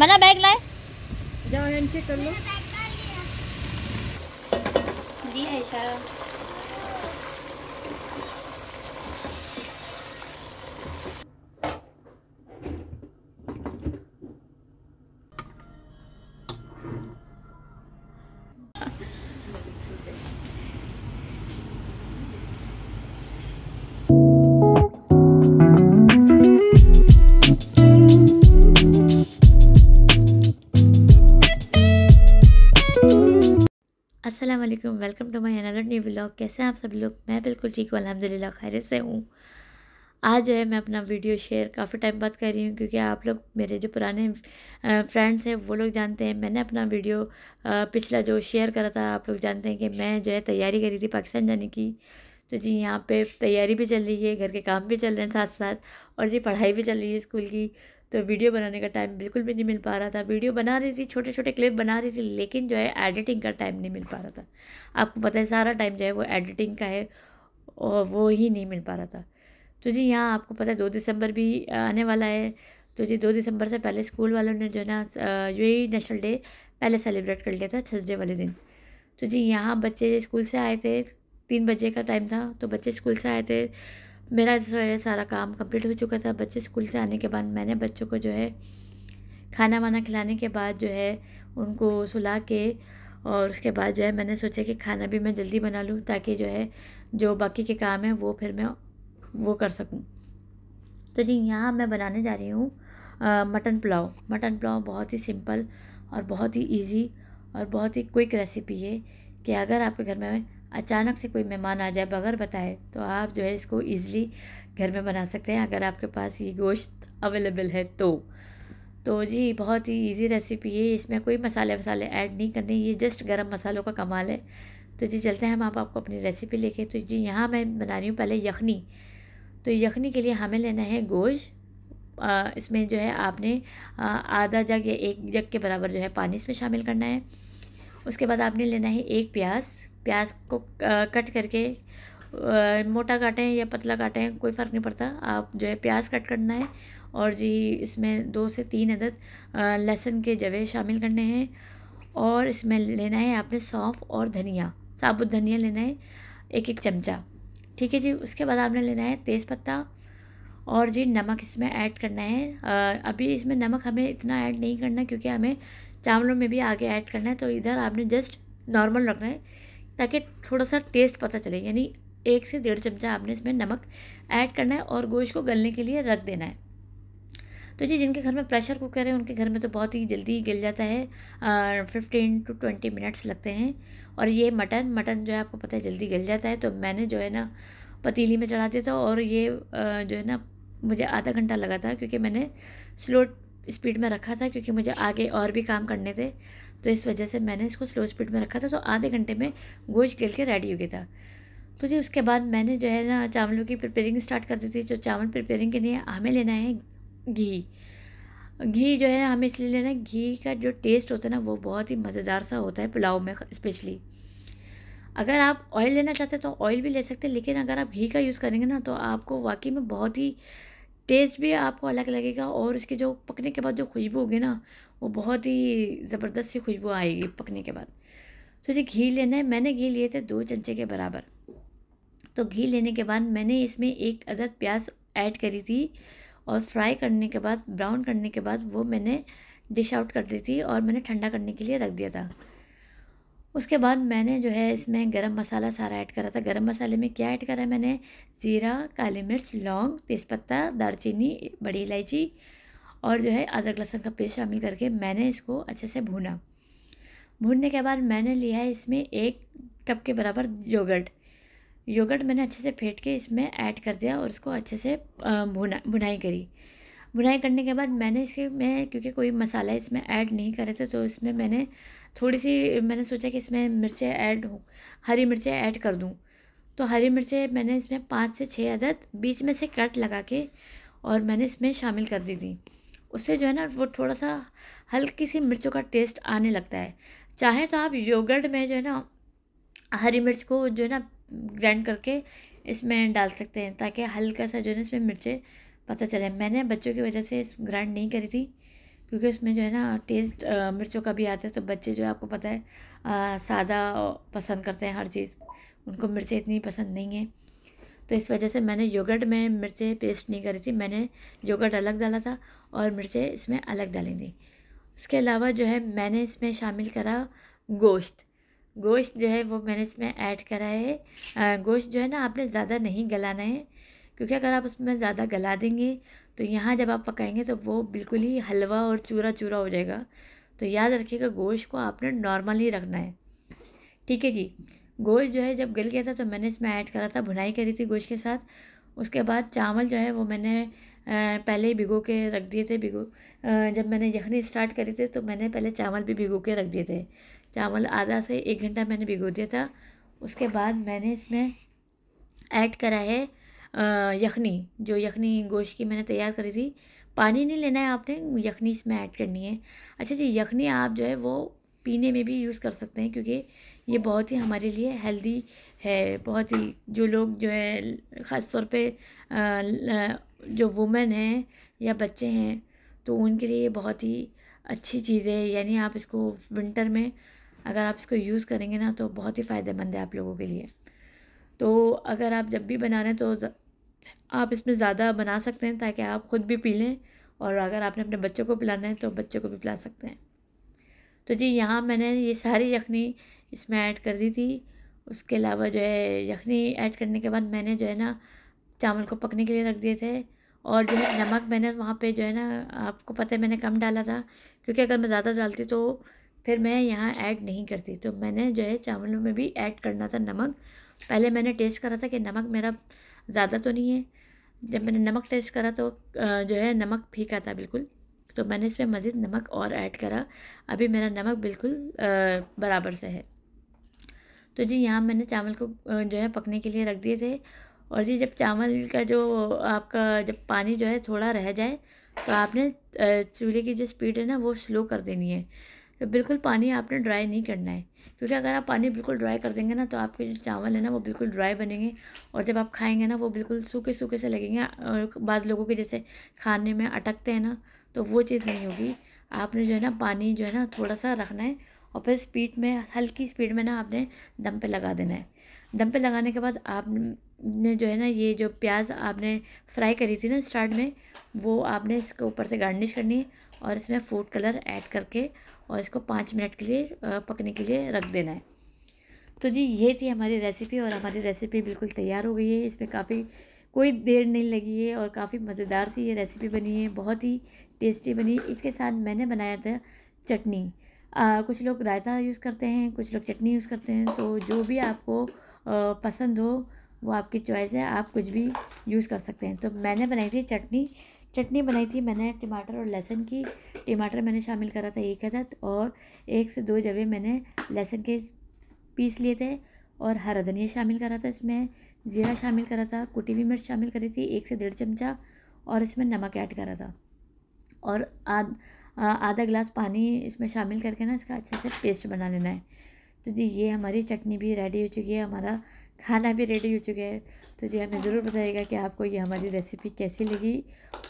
मना बैग लाए जाओ हैंड चेक कर लो दिया इशारा असलम welcome to my another new blog कैसे हैं आप सभी लोग मैं बिल्कुल ठीक हूँ अलहमदिल्ला खैर से हूँ आज जो है मैं अपना वीडियो शेयर काफ़ी टाइम बाद कर रही हूँ क्योंकि आप लोग मेरे जो पुराने फ्रेंड्स हैं वो लोग जानते हैं मैंने अपना वीडियो पिछला जो शेयर करा था आप लोग जानते हैं कि मैं जो है तैयारी करी थी पाकिस्तान जाने की तो जी यहाँ पर तैयारी भी चल रही है घर के काम भी चल रहे हैं साथ साथ और जी पढ़ाई भी चल रही है स्कूल की तो वीडियो बनाने का टाइम बिल्कुल भी नहीं मिल पा रहा था वीडियो बना रही थी छोटे छोटे क्लिप बना रही थी लेकिन जो है एडिटिंग का टाइम नहीं मिल पा रहा था आपको पता है सारा टाइम जो है वो एडिटिंग का है और वो ही नहीं मिल पा रहा था तो जी यहाँ आपको पता है दो दिसंबर भी आने वाला है तो जी दो दिसंबर से पहले स्कूल वालों ने जो है ना यू नेशनल डे पहले सेलिब्रेट कर लिया था थर्सडे वाले दिन तो जी यहाँ बच्चे स्कूल से आए थे तीन बजे का टाइम था तो बच्चे स्कूल से आए थे मेरा जो है सारा काम कंप्लीट हो चुका था बच्चे स्कूल से आने के बाद मैंने बच्चों को जो है खाना वाना खिलाने के बाद जो है उनको सुला के और उसके बाद जो है मैंने सोचा कि खाना भी मैं जल्दी बना लूँ ताकि जो है जो बाकी के काम हैं वो फिर मैं वो कर सकूँ तो जी यहाँ मैं बनाने जा रही हूँ मटन पुलाव मटन पुलाव बहुत ही सिंपल और बहुत ही इजी और बहुत ही क्विक रेसिपी है कि अगर आपके घर में अचानक से कोई मेहमान आ जाए बगैर बताए तो आप जो है इसको ईज़िली घर में बना सकते हैं अगर आपके पास ये गोश्त अवेलेबल है तो तो जी बहुत ही इजी रेसिपी है इसमें कोई मसाले वसाले ऐड नहीं करने ये जस्ट गरम मसालों का कमाल है तो जी चलते हैं हम आप आपको अपनी रेसिपी लेके तो जी यहाँ मैं बना रही हूँ पहले यखनी तो यखनी के लिए हमें लेना है गोश्त इसमें जो है आपने आधा जग या एक जग के बराबर जो है पानी इसमें शामिल करना है उसके बाद आपने लेना है एक प्याज प्याज को कट करके मोटा काटें या पतला काटें कोई फ़र्क नहीं पड़ता आप जो है प्याज कट करना है और जी इसमें दो से तीन अदद लहसुन के जवे शामिल करने हैं और इसमें लेना है आपने सौंफ और धनिया साबुत धनिया लेना है एक एक चमचा ठीक है जी उसके बाद आपने लेना है तेज़पत्ता और जी नमक इसमें ऐड करना है आ, अभी इसमें नमक हमें इतना ऐड नहीं करना क्योंकि हमें चावलों में भी आगे ऐड करना है तो इधर आपने जस्ट नॉर्मल रखना है ताकि थोड़ा सा टेस्ट पता चले यानी एक से डेढ़ चमचा आपने इसमें नमक ऐड करना है और गोश्त को गलने के लिए रख देना है तो जी जिनके घर में प्रेशर कुकर है उनके घर में तो बहुत ही जल्दी गल जाता है फिफ्टीन टू ट्वेंटी मिनट्स लगते हैं और ये मटन मटन जो है आपको पता है जल्दी गल जाता है तो मैंने जो है ना पतीली में चढ़ा दिया था और ये जो है ना मुझे आधा घंटा लगा था क्योंकि मैंने स्लो स्पीड में रखा था क्योंकि मुझे आगे और भी काम करने थे तो इस वजह से मैंने इसको स्लो स्पीड में रखा था तो आधे घंटे में गोश्त गल के रेडी हो गया था तो जी उसके बाद मैंने जो है ना चावलों की प्रिपेयरिंग स्टार्ट कर दी थी जो चावल प्रिपेयरिंग के लिए हमें लेना है घी घी जो है ना हमें इसलिए लेना है घी का जो टेस्ट होता है ना वो बहुत ही मज़ेदार सा होता है पुलाव में स्पेशली अगर आप ऑयल लेना चाहते हैं तो ऑयल भी ले सकते हैं लेकिन अगर आप घी का यूज़ करेंगे ना तो आपको वाकई में बहुत ही टेस्ट भी आपको अलग लगेगा और इसके जो पकने के बाद जो खुशबू होगी ना वो बहुत ही ज़बरदस्त सी खुशबू आएगी पकने के बाद तो जी घी लेना है मैंने घी लिए थे दो चमचे के बराबर तो घी लेने के बाद मैंने इसमें एक अदद प्याज ऐड करी थी और फ्राई करने के बाद ब्राउन करने के बाद वो मैंने डिश आउट कर दी थी और मैंने ठंडा करने के लिए रख दिया था उसके बाद मैंने जो है इसमें गरम मसाला सारा ऐड करा था गरम मसाले में क्या ऐड करा है मैंने ज़ीरा काली मिर्च लौंग तेज़पत्ता दालचीनी बड़ी इलायची और जो है अदरक लहसुन का पेस्ट शामिल करके मैंने इसको अच्छे से भूना भूनने के बाद मैंने लिया है इसमें एक कप के बराबर योगर्ट योगर्ट मैंने अच्छे से फेंट के इसमें ऐड कर दिया और इसको अच्छे से भुना भुनाई करी भुनाई करने के बाद मैंने इसके में क्योंकि कोई मसाला इसमें ऐड नहीं करे थे तो इसमें मैंने थोड़ी सी मैंने सोचा कि इसमें मिर्चें ऐड हो हरी मिर्चें ऐड कर दूँ तो हरी मिर्चें मैंने इसमें पाँच से छः अदद बीच में से कट लगा के और मैंने इसमें शामिल कर दी थी उससे जो है ना वो थोड़ा सा हल्की सी मिर्चों का टेस्ट आने लगता है चाहे तो आप योगर्ट में जो है ना हरी मिर्च को जो है ना ग्राइंड करके इसमें डाल सकते हैं ताकि हल्का सा जो है ना इसमें मिर्चें पता चले मैंने बच्चों की वजह से इस ग्राइंड नहीं करी थी क्योंकि उसमें जो है ना टेस्ट मिर्चों का भी आता है तो बच्चे जो है आपको पता है सादा पसंद करते हैं हर चीज़ उनको मिर्चें इतनी पसंद नहीं है तो इस वजह से मैंने योगर्ट में मिर्चें पेस्ट नहीं करी थी मैंने योगर्ट अलग डाला था और मिर्चें इसमें अलग डालेंगे उसके अलावा जो है मैंने इसमें शामिल करा गोश्त गोश्त जो है वो मैंने इसमें ऐड करा है गोश्त जो है ना आपने ज़्यादा नहीं गलाना है क्योंकि अगर आप उसमें ज़्यादा गला देंगे तो यहाँ जब आप पकाएंगे तो वो बिल्कुल ही हलवा और चूरा चूरा हो जाएगा तो याद रखिएगा गोश्त को आपने नॉर्मली रखना है ठीक है जी गोश्त जो है जब गल गया था तो मैंने इसमें ऐड करा था भुनाई करी थी गोश्त के साथ उसके बाद चावल जो है वो मैंने पहले ही भिगो के रख दिए थे भिगो जब मैंने यखनी स्टार्ट करी थी तो मैंने पहले चावल भी भिगो के रख दिए थे चावल आधा से एक घंटा मैंने भिगो दिया था उसके बाद मैंने इसमें ऐड करा है यखनी जो यखनी गोश्त की मैंने तैयार करी थी पानी नहीं लेना है आपने यखनी इसमें ऐड करनी है अच्छा जी यखनी आप जो है वो पीने में भी यूज़ कर सकते हैं क्योंकि ये बहुत ही हमारे लिए हेल्दी है बहुत ही जो लोग जो है ख़ास तौर पर जो वुमेन हैं या बच्चे हैं तो उनके लिए ये बहुत ही अच्छी चीज़ है यानी आप इसको विंटर में अगर आप इसको यूज़ करेंगे ना तो बहुत ही फ़ायदेमंद है आप लोगों के लिए तो अगर आप जब भी बना रहे हैं तो आप इसमें ज़्यादा बना सकते हैं ताकि आप ख़ुद भी पी लें और अगर आपने अपने बच्चों को पिलाना है तो बच्चों को भी पिला सकते हैं तो जी यहाँ मैंने ये सारी यखनी इसमें ऐड कर दी थी उसके अलावा जो है यखनी ऐड करने के बाद मैंने जो है ना चावल को पकने के लिए रख दिए थे और जो है नमक मैंने वहाँ पे जो है ना आपको पता है मैंने कम डाला था क्योंकि अगर मैं ज़्यादा डालती तो फिर मैं यहाँ ऐड नहीं करती तो मैंने जो है चावलों में भी ऐड करना था नमक पहले मैंने टेस्ट करा था कि नमक मेरा ज़्यादा तो नहीं है जब मैंने नमक टेस्ट करा तो जो है नमक फीका था बिल्कुल तो मैंने इसमें मज़ीद नमक और ऐड करा अभी मेरा नमक बिल्कुल बराबर से है तो जी यहाँ मैंने चावल को जो है पकने के लिए रख दिए थे और जी जब चावल का जो आपका जब पानी जो है थोड़ा रह जाए तो आपने चूल्हे की जो स्पीड है ना वो स्लो कर देनी है तो बिल्कुल पानी आपने ड्राई नहीं करना है क्योंकि अगर आप पानी बिल्कुल ड्राई कर देंगे ना तो आपके जो चावल है ना वो बिल्कुल ड्राई बनेंगे और जब आप खाएंगे ना वो बिल्कुल सूखे सूखे से लगेंगे और बाद लोगों के जैसे खाने में अटकते हैं ना तो वो चीज़ नहीं होगी आपने जो है ना पानी जो है ना थोड़ा सा रखना है और फिर स्पीड में हल्की स्पीड में ना आपने दम पर लगा देना है दम पर लगाने के बाद आप ने जो है ना ये जो प्याज आपने फ्राई करी थी ना स्टार्ट में वो आपने इसके ऊपर से गार्निश करनी है और इसमें फूड कलर ऐड करके और इसको पाँच मिनट के लिए पकने के लिए रख देना है तो जी ये थी हमारी रेसिपी और हमारी रेसिपी बिल्कुल तैयार हो गई है इसमें काफ़ी कोई देर नहीं लगी है और काफ़ी मज़ेदार सी ये रेसिपी बनी है बहुत ही टेस्टी बनी इसके साथ मैंने बनाया था चटनी आ, कुछ लोग रायता यूज़ करते हैं कुछ लोग चटनी यूज़ करते हैं तो जो भी आपको आ, पसंद हो वो आपकी चॉइस है आप कुछ भी यूज़ कर सकते हैं तो मैंने बनाई थी चटनी चटनी बनाई थी मैंने टमाटर और लहसुन की टमाटर मैंने शामिल करा था एक अदद और एक से दो जगह मैंने लहसुन के पीस लिए थे और हरा धनिया शामिल करा था इसमें ज़ीरा शामिल करा था कुटी हुई मिर्च शामिल करी थी एक से डेढ़ चमचा और इसमें नमक ऐड करा था और आध आधा गिलास पानी इसमें शामिल करके ना इसका अच्छे से पेस्ट बना लेना है तो जी ये हमारी चटनी भी रेडी हो चुकी है हमारा खाना भी रेडी हो चुका है तो जी हमें ज़रूर बताइएगा कि आपको ये हमारी रेसिपी कैसी लगी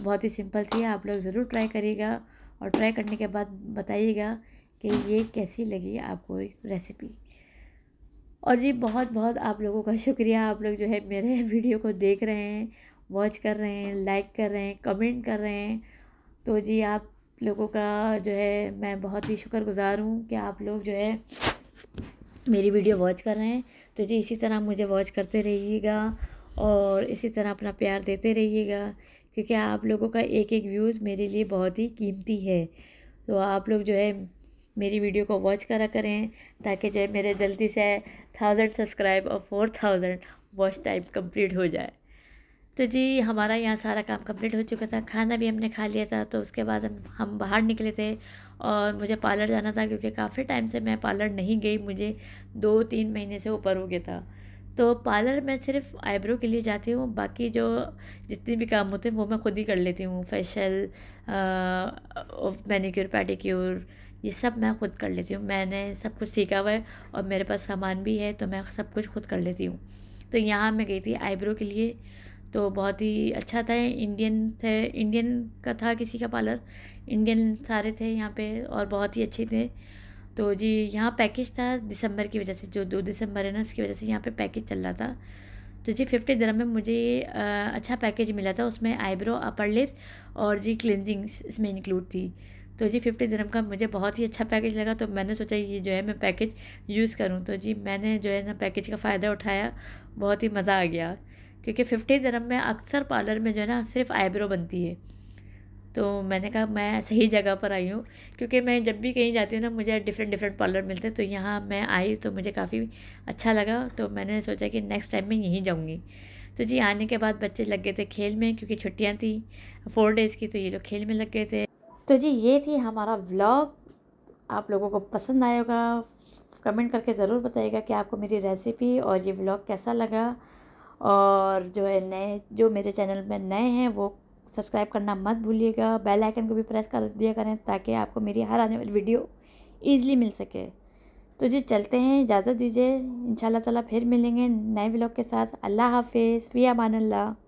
बहुत ही सिंपल सी है आप लोग ज़रूर ट्राई करिएगा और ट्राई करने के बाद बताइएगा कि ये कैसी लगी आपको रेसिपी और जी बहुत बहुत आप लोगों का शुक्रिया आप लोग जो है मेरे वीडियो को देख रहे हैं वॉच कर रहे हैं लाइक कर रहे हैं कमेंट कर रहे हैं तो जी आप लोगों का जो है मैं बहुत ही शुक्रगुज़ार हूँ कि आप लोग जो है मेरी वीडियो वॉच कर रहे हैं तो जी इसी तरह मुझे वॉच करते रहिएगा और इसी तरह अपना प्यार देते रहिएगा क्योंकि आप लोगों का एक एक व्यूज़ मेरे लिए बहुत ही कीमती है तो आप लोग जो है मेरी वीडियो को वॉच करा करें ताकि जो है मेरे जल्दी से थाउजेंड सब्सक्राइब और four thousand watch time complete हो जाए तो जी हमारा यहाँ सारा काम कंप्लीट हो चुका था खाना भी हमने खा लिया था तो उसके बाद हम हम बाहर निकले थे और मुझे पार्लर जाना था क्योंकि काफ़ी टाइम से मैं पार्लर नहीं गई मुझे दो तीन महीने से ऊपर हो गया था तो पार्लर मैं सिर्फ आईब्रो के लिए जाती हूँ बाकी जो जितने भी काम होते हैं वो मैं खुद ही कर लेती हूँ फेशल मैनीक्योर पेडिक्योर ये सब मैं खुद कर लेती हूँ मैंने सब कुछ सीखा हुआ है और मेरे पास सामान भी है तो मैं सब कुछ खुद कर लेती हूँ तो यहाँ मैं गई थी आईब्रो के लिए तो बहुत ही अच्छा था इंडियन थे इंडियन का था किसी का पार्लर इंडियन सारे थे यहाँ पे और बहुत ही अच्छे थे तो जी यहाँ पैकेज था दिसंबर की वजह से जो दो दिसंबर है ना उसकी वजह से यहाँ पे पैकेज चल रहा था तो जी फिफ्टी दरम में मुझे अच्छा पैकेज मिला था उसमें आईब्रो अपर लिप्स और जी क्लिनजिंग इसमें इंक्लूड थी तो जी फिफ्टी दरम का मुझे बहुत ही अच्छा पैकेज लगा तो मैंने सोचा ये जो है मैं पैकेज यूज़ करूँ तो जी मैंने जो है ना पैकेज का फ़ायदा उठाया बहुत ही मज़ा आ गया क्योंकि फिफ्टी जन्म में अक्सर पार्लर में जो है ना सिर्फ आईब्रो बनती है तो मैंने कहा मैं सही जगह पर आई हूँ क्योंकि मैं जब भी कहीं जाती हूँ ना मुझे डिफरेंट डिफरेंट पार्लर मिलते हैं तो यहाँ मैं आई तो मुझे काफ़ी अच्छा लगा तो मैंने सोचा कि नेक्स्ट टाइम मैं यहीं जाऊँगी तो जी आने के बाद बच्चे लग गए थे खेल में क्योंकि छुट्टियाँ थी फोर डेज़ की तो ये लोग खेल में लग गए थे तो जी ये थी हमारा व्लॉग आप लोगों को पसंद आएगा कमेंट करके ज़रूर बताइएगा कि आपको मेरी रेसिपी और ये व्लॉग कैसा लगा और जो है नए जो मेरे चैनल में नए हैं वो सब्सक्राइब करना मत भूलिएगा बेल आइकन को भी प्रेस कर दिया करें ताकि आपको मेरी हर आने वाली वीडियो ईजिली मिल सके तो जी चलते हैं इजाज़त दीजिए इन ताला फिर मिलेंगे नए व्लॉग के साथ अल्लाह हाफिज़ फ़ी अमान